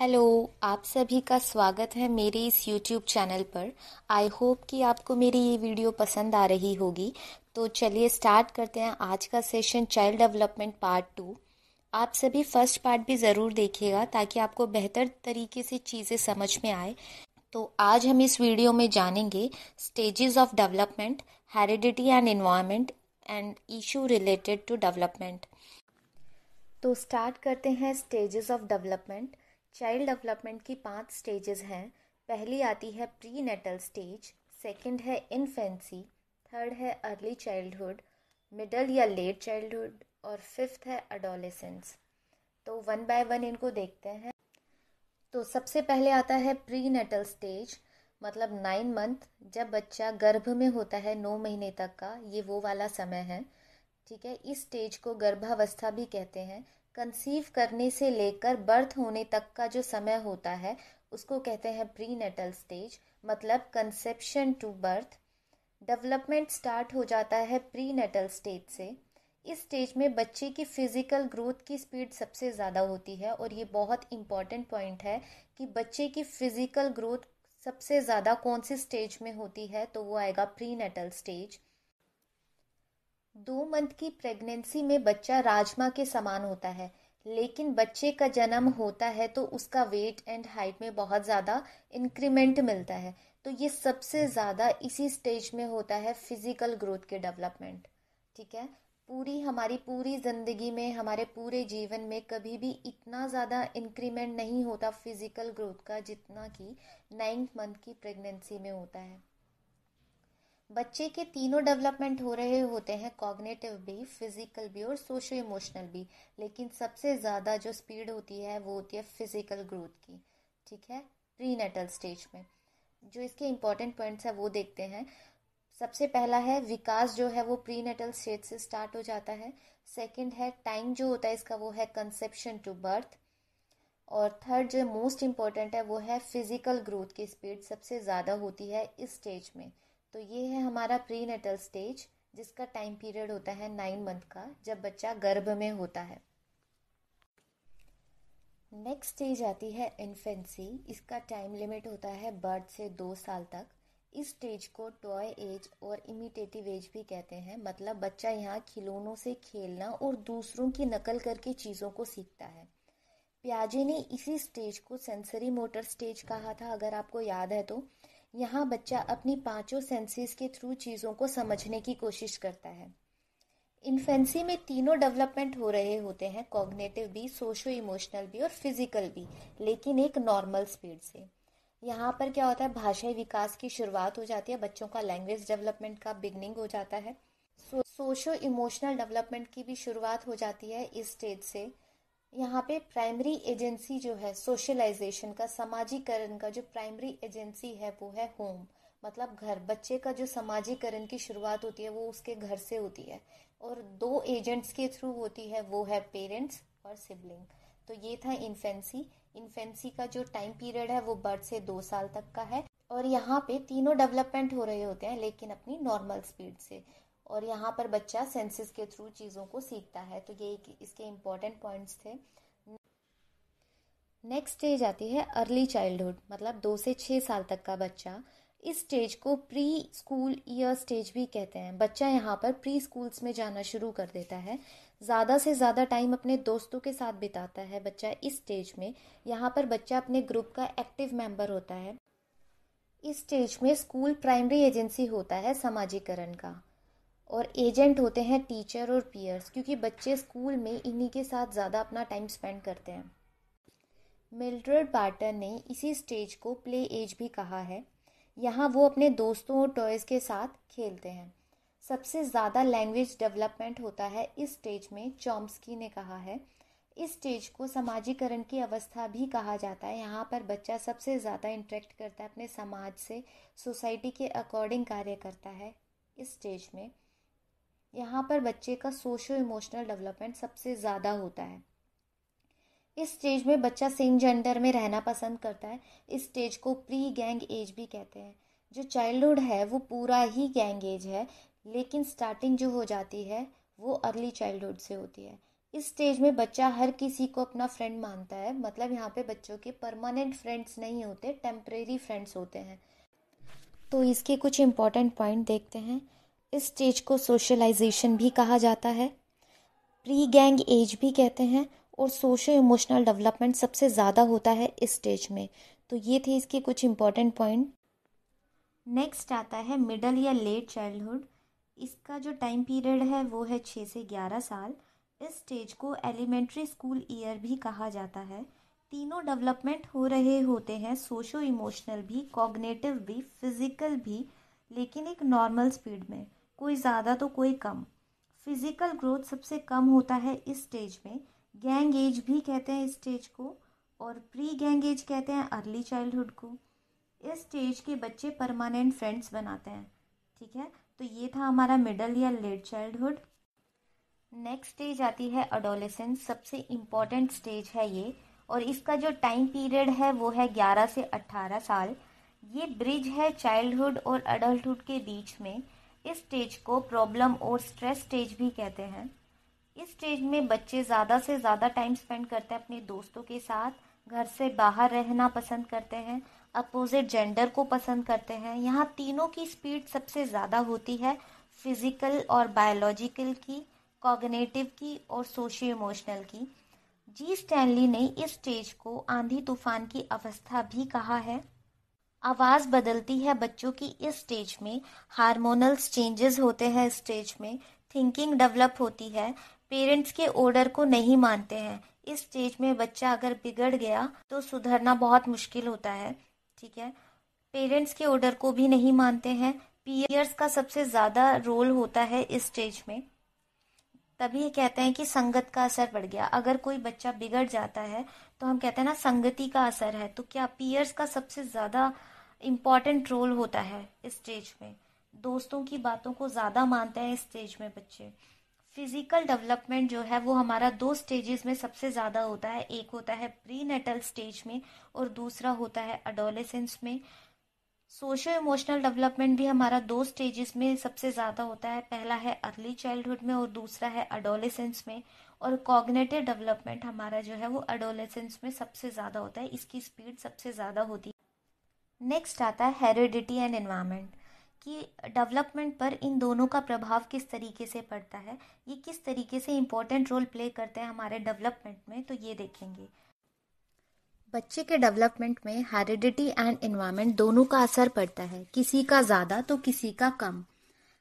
hello आप सभी का स्वागत है मेरे इस यूट्यूब चैनल पर आई होप कि आपको मेरी ये वीडियो पसंद आ रही होगी तो चलिए स्टार्ट करते हैं आज का session child development part two आप सभी फर्स्ट पार्ट भी ज़रूर देखिएगा ताकि आपको बेहतर तरीके से चीज़ें समझ में आए तो आज हम इस वीडियो में जानेंगे stages of development heredity and environment and issue related to development तो स्टार्ट करते हैं stages of development child development की पांच स्टेजेस हैं पहली आती है प्री नेटल स्टेज सेकेंड है इन्फेंसी थर्ड है अर्ली चाइल्डहुड मिडल या लेट चाइल्डहुड और फिफ्थ है अडोलेसेंस तो वन बाय वन इनको देखते हैं तो सबसे पहले आता है प्री नेटल स्टेज मतलब नाइन मंथ जब बच्चा गर्भ में होता है नौ महीने तक का ये वो वाला समय है ठीक है इस स्टेज को गर्भावस्था भी कहते हैं कंसीव करने से लेकर बर्थ होने तक का जो समय होता है उसको कहते हैं प्री नेटल स्टेज मतलब conception to birth development start हो जाता है प्री नेटल स्टेज से इस स्टेज में बच्चे की फिज़िकल ग्रोथ की स्पीड सबसे ज़्यादा होती है और ये बहुत इम्पॉर्टेंट पॉइंट है कि बच्चे की फिज़िकल ग्रोथ सबसे ज़्यादा कौन सी स्टेज में होती है तो वो आएगा प्री नेटल स्टेज दो मंथ की प्रेगनेंसी में बच्चा राजमा के समान होता है लेकिन बच्चे का जन्म होता है तो उसका वेट एंड हाइट में बहुत ज़्यादा इंक्रीमेंट मिलता है तो ये सबसे ज़्यादा इसी स्टेज में होता है फिज़िकल ग्रोथ के डेवलपमेंट ठीक है पूरी हमारी पूरी ज़िंदगी में हमारे पूरे जीवन में कभी भी इतना ज़्यादा इंक्रीमेंट नहीं होता फिज़िकल ग्रोथ का जितना कि नाइन्थ मंथ की प्रेगनेंसी में होता है बच्चे के तीनों डेवलपमेंट हो रहे होते हैं कॉग्नेटिव भी फिजिकल भी और सोशो इमोशनल भी लेकिन सबसे ज़्यादा जो स्पीड होती है वो होती है फिजिकल ग्रोथ की ठीक है प्री नेटल स्टेज में जो इसके इम्पॉर्टेंट पॉइंट्स हैं वो देखते हैं सबसे पहला है विकास जो है वो प्री नेटल स्टेज से स्टार्ट हो जाता है सेकंड है टाइम जो होता है इसका वो है कंसेप्शन टू बर्थ और थर्ड जो मोस्ट इम्पॉर्टेंट है वो है फिजिकल ग्रोथ की स्पीड सबसे ज़्यादा होती है इस स्टेज में तो ये है हमारा प्री नेटल स्टेज जिसका टाइम पीरियड होता है नाइन मंथ का जब बच्चा गर्भ में होता है नेक्स्ट स्टेज आती है इन्फेंसी इसका टाइम लिमिट होता है बर्थ से दो साल तक इस स्टेज को टॉय एज और इमिटेटिव एज भी कहते हैं मतलब बच्चा यहाँ खिलौनों से खेलना और दूसरों की नकल करके चीज़ों को सीखता है प्याजे ने इसी स्टेज को सेंसरी मोटर स्टेज कहा था अगर आपको याद है तो यहाँ बच्चा अपनी पांचों सेंसेस के थ्रू चीज़ों को समझने की कोशिश करता है इन्फेंसी में तीनों डेवलपमेंट हो रहे होते हैं कॉग्नेटिव भी सोशो इमोशनल भी और फिजिकल भी लेकिन एक नॉर्मल स्पीड से यहाँ पर क्या होता है भाषाई विकास की शुरुआत हो जाती है बच्चों का लैंग्वेज डेवलपमेंट का बिगनिंग हो जाता है सो, सोशो इमोशनल डेवलपमेंट की भी शुरुआत हो जाती है इस स्टेज से यहाँ पे प्राइमरी एजेंसी जो है सोशलाइजेशन का सामाजिकरण का जो प्राइमरी एजेंसी है वो है होम मतलब घर बच्चे का जो सामाजिकरण की शुरुआत होती है वो उसके घर से होती है और दो एजेंट्स के थ्रू होती है वो है पेरेंट्स और सिबलिंग तो ये था इन्फेंसी इन्फेंसी का जो टाइम पीरियड है वो बर्थ से दो साल तक का है और यहाँ पे तीनों डेवलपमेंट हो रहे होते हैं लेकिन अपनी नॉर्मल स्पीड से और यहाँ पर बच्चा सेंसेस के थ्रू चीज़ों को सीखता है तो ये इसके इम्पॉर्टेंट पॉइंट्स थे नेक्स्ट स्टेज आती है अर्ली चाइल्डहुड मतलब दो से छः साल तक का बच्चा इस स्टेज को प्री स्कूल ईयर स्टेज भी कहते हैं बच्चा यहाँ पर प्री स्कूल्स में जाना शुरू कर देता है ज़्यादा से ज़्यादा टाइम अपने दोस्तों के साथ बिताता है बच्चा इस स्टेज में यहाँ पर बच्चा अपने ग्रुप का एक्टिव मेंबर होता है इस स्टेज में स्कूल प्राइमरी एजेंसी होता है समाजीकरण का और एजेंट होते हैं टीचर और पीयर्स क्योंकि बच्चे स्कूल में इन्हीं के साथ ज़्यादा अपना टाइम स्पेंड करते हैं मिल्ड्रेड बार्टन ने इसी स्टेज को प्ले एज भी कहा है यहाँ वो अपने दोस्तों और टॉयज़ के साथ खेलते हैं सबसे ज़्यादा लैंग्वेज डेवलपमेंट होता है इस स्टेज में चॉम्स्की ने कहा है इस स्टेज को समाजीकरण की अवस्था भी कहा जाता है यहाँ पर बच्चा सबसे ज़्यादा इंटरेक्ट करता है अपने समाज से सोसाइटी के अकॉर्डिंग कार्य करता है इस स्टेज में यहाँ पर बच्चे का सोशो इमोशनल डेवलपमेंट सबसे ज़्यादा होता है इस स्टेज में बच्चा सेम जेंडर में रहना पसंद करता है इस स्टेज को प्री गैंग एज भी कहते हैं जो चाइल्डहुड है वो पूरा ही गैंग एज है लेकिन स्टार्टिंग जो हो जाती है वो अर्ली चाइल्डहुड से होती है इस स्टेज में बच्चा हर किसी को अपना फ्रेंड मानता है मतलब यहाँ पे बच्चों के परमानेंट फ्रेंड्स नहीं होते टेम्परेरी फ्रेंड्स होते हैं तो इसके कुछ इम्पॉर्टेंट पॉइंट देखते हैं इस स्टेज को सोशलाइजेशन भी कहा जाता है प्री गैंग एज भी कहते हैं और सोशो इमोशनल डेवलपमेंट सबसे ज़्यादा होता है इस स्टेज में तो ये थे इसके कुछ इम्पॉर्टेंट पॉइंट नेक्स्ट आता है मिडल या लेट चाइल्डहुड इसका जो टाइम पीरियड है वो है छः से ग्यारह साल इस स्टेज को एलिमेंट्री स्कूल ईयर भी कहा जाता है तीनों डेवलपमेंट हो रहे होते हैं सोशो इमोशनल भी कॉग्नेटिव भी फिज़िकल भी लेकिन एक नॉर्मल स्पीड में कोई ज़्यादा तो कोई कम फिज़िकल ग्रोथ सबसे कम होता है इस स्टेज में गैंग एज भी कहते हैं इस स्टेज को और प्री गैंग एज कहते हैं अर्ली चाइल्डहुड को इस स्टेज के बच्चे परमानेंट फ्रेंड्स बनाते हैं ठीक है तो ये था हमारा मिडल या लेट चाइल्डहुड नेक्स्ट स्टेज आती है अडोलेसेंस सबसे इम्पॉर्टेंट स्टेज है ये और इसका जो टाइम पीरियड है वो है 11 से 18 साल ये ब्रिज है चाइल्डहुड और अडल्टहुड के बीच में इस स्टेज को प्रॉब्लम और स्ट्रेस स्टेज भी कहते हैं इस स्टेज में बच्चे ज़्यादा से ज़्यादा टाइम स्पेंड करते हैं अपने दोस्तों के साथ घर से बाहर रहना पसंद करते हैं अपोजिट जेंडर को पसंद करते हैं यहाँ तीनों की स्पीड सबसे ज़्यादा होती है फिजिकल और बायोलॉजिकल की कॉग्नेटिव की और सोशो इमोशनल की जी स्टैनली ने इस स्टेज को आंधी तूफान की अवस्था भी कहा है आवाज़ बदलती है बच्चों की इस स्टेज में हार्मोनल्स चेंजेस होते हैं स्टेज में थिंकिंग डेवलप होती है पेरेंट्स के ऑर्डर को नहीं मानते हैं इस स्टेज में बच्चा अगर बिगड़ गया तो सुधरना बहुत मुश्किल होता है ठीक है पेरेंट्स के ऑर्डर को भी नहीं मानते हैं पीयर्स का सबसे ज़्यादा रोल होता है इस स्टेज में तभी कहते हैं कि संगत का असर पड़ गया अगर कोई बच्चा बिगड़ जाता है तो हम कहते हैं ना संगति का असर है तो क्या पीयर्स का सबसे ज़्यादा इम्पॉर्टेंट रोल होता है इस स्टेज में दोस्तों की बातों को ज़्यादा मानते हैं इस स्टेज में बच्चे फिजिकल डेवलपमेंट जो है वो हमारा दो स्टेजेस में सबसे ज़्यादा होता है एक होता है प्री नेटल स्टेज में और दूसरा होता है अडोलेसेंस में सोशल इमोशनल डेवलपमेंट भी हमारा दो स्टेजेस में सबसे ज़्यादा होता है पहला है अर्ली चाइल्डहुड में और दूसरा है अडोलेसेंस में और कॉग्नेटिव डेवलपमेंट हमारा जो है वो अडोलेसेंस में सबसे ज़्यादा होता है इसकी स्पीड सबसे ज़्यादा होती है नेक्स्ट आता है हेरिडिटी एंड एनवायरमेंट कि डेवलपमेंट पर इन दोनों का प्रभाव किस तरीके से पड़ता है ये किस तरीके से इम्पोर्टेंट रोल प्ले करते हैं हमारे डेवलपमेंट में तो ये देखेंगे बच्चे के डेवलपमेंट में हेरिडिटी एंड इन्वायरमेंट दोनों का असर पड़ता है किसी का ज़्यादा तो किसी का कम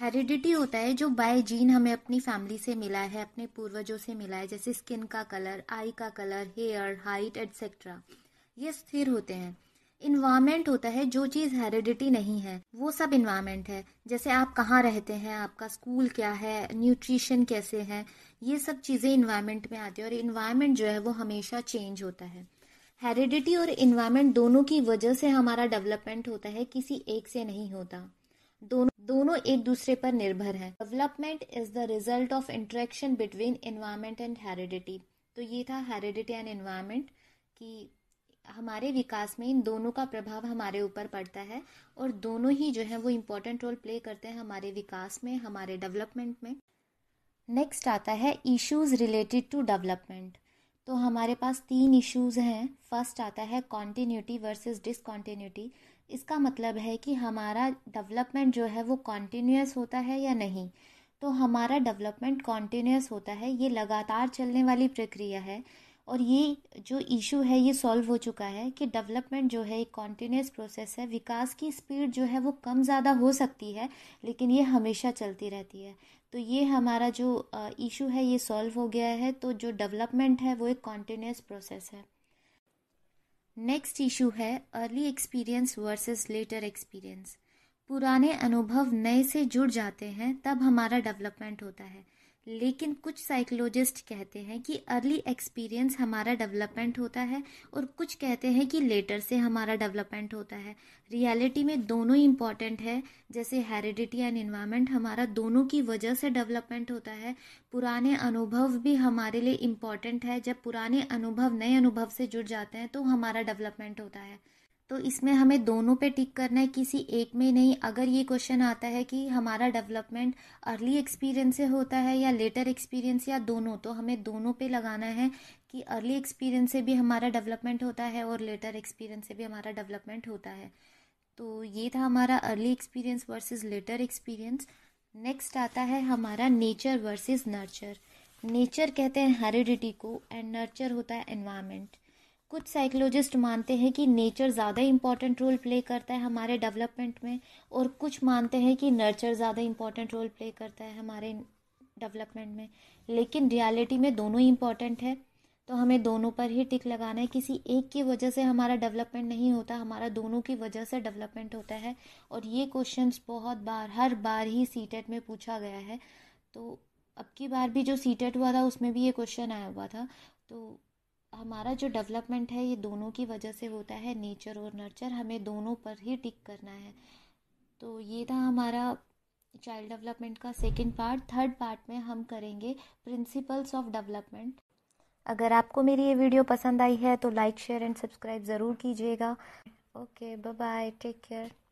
हेरिडिटी होता है जो बाय जीन हमें अपनी फैमिली से मिला है अपने पूर्वजों से मिला है जैसे स्किन का कलर आई का कलर हेयर हाइट एट्सेट्रा ये स्थिर होते हैं इन्वायरमेंट होता है जो चीज़ हेरिडिटी नहीं है वो सब इन्वायरमेंट है जैसे आप कहाँ रहते हैं आपका स्कूल क्या है न्यूट्रिशन कैसे है ये सब चीज़ें इन्वायरमेंट में आती है और इन्वायरमेंट जो है वो हमेशा चेंज होता है हेरिडिटी और इन्वायरमेंट दोनों की वजह से हमारा डेवलपमेंट होता है किसी एक से नहीं होता दोनों दोनों एक दूसरे पर निर्भर है development is the result of interaction between environment and heredity तो ये था हेरिडिटी एंड इन्वायरमेंट कि हमारे विकास में इन दोनों का प्रभाव हमारे ऊपर पड़ता है और दोनों ही जो है वो इम्पोर्टेंट रोल प्ले करते हैं हमारे विकास में हमारे डेवलपमेंट में नेक्स्ट आता है इश्यूज रिलेटेड टू डेवलपमेंट तो हमारे पास तीन इश्यूज़ हैं फर्स्ट आता है कॉन्टीन्यूटी वर्सेस डिसकॉन्टीन्यूटी इसका मतलब है कि हमारा डेवलपमेंट जो है वो कॉन्टीन्यूस होता है या नहीं तो हमारा डेवलपमेंट कॉन्टीन्यूस होता है ये लगातार चलने वाली प्रक्रिया है और ये जो इशू है ये सॉल्व हो चुका है कि डेवलपमेंट जो है एक कॉन्टीन्यूस प्रोसेस है विकास की स्पीड जो है वो कम ज़्यादा हो सकती है लेकिन ये हमेशा चलती रहती है तो ये हमारा जो इशू है ये सॉल्व हो गया है तो जो डेवलपमेंट है वो एक कॉन्टीन्यूस प्रोसेस है नेक्स्ट इशू है early experience versus later experience पुराने अनुभव नए से जुड़ जाते हैं तब हमारा डेवलपमेंट होता है लेकिन कुछ साइकोलॉजिस्ट कहते हैं कि अर्ली एक्सपीरियंस हमारा डेवलपमेंट होता है और कुछ कहते हैं कि लेटर से हमारा डेवलपमेंट होता है रियलिटी में दोनों इम्पॉर्टेंट है जैसे हेरिडिटी एंड इन्वायरमेंट हमारा दोनों की वजह से डेवलपमेंट होता है पुराने अनुभव भी हमारे लिए इम्पॉर्टेंट है जब पुराने अनुभव नए अनुभव से जुड़ जाते हैं तो हमारा डेवलपमेंट होता है तो इसमें हमें दोनों पे टिक करना है किसी एक में नहीं अगर ये क्वेश्चन आता है कि हमारा डेवलपमेंट अर्ली एक्सपीरियंस से होता है या लेटर एक्सपीरियंस या दोनों तो हमें दोनों पे लगाना है कि अर्ली एक्सपीरियंस से भी हमारा डेवलपमेंट होता है और लेटर एक्सपीरियंस से भी हमारा डेवलपमेंट होता है तो ये था हमारा early experience versus later experience next आता है हमारा नेचर वर्सेज नर्चर नेचर कहते हैं हेरिडिटी को एंड नर्चर होता है एनवायरमेंट कुछ साइकोलॉजिस्ट मानते हैं कि नेचर ज़्यादा इम्पॉर्टेंट रोल प्ले करता है हमारे डेवलपमेंट में और कुछ मानते हैं कि नर्चर ज़्यादा इम्पॉर्टेंट रोल प्ले करता है हमारे डेवलपमेंट में लेकिन रियलिटी में दोनों ही इम्पॉर्टेंट है तो हमें दोनों पर ही टिक लगाना है किसी एक की वजह से हमारा डेवलपमेंट नहीं होता हमारा दोनों की वजह से डेवलपमेंट होता है और ये क्वेश्चन बहुत बार हर बार ही सी e में पूछा गया है तो अब की बार भी जो सी e हुआ था उसमें भी ये क्वेश्चन आया हुआ था तो हमारा जो डेवलपमेंट है ये दोनों की वजह से होता है नेचर और नर्चर हमें दोनों पर ही टिक करना है तो ये था हमारा चाइल्ड डेवलपमेंट का सेकेंड पार्ट थर्ड पार्ट में हम करेंगे प्रिंसिपल्स ऑफ डेवलपमेंट अगर आपको मेरी ये वीडियो पसंद आई है तो लाइक शेयर एंड सब्सक्राइब ज़रूर कीजिएगा okay bye bye take care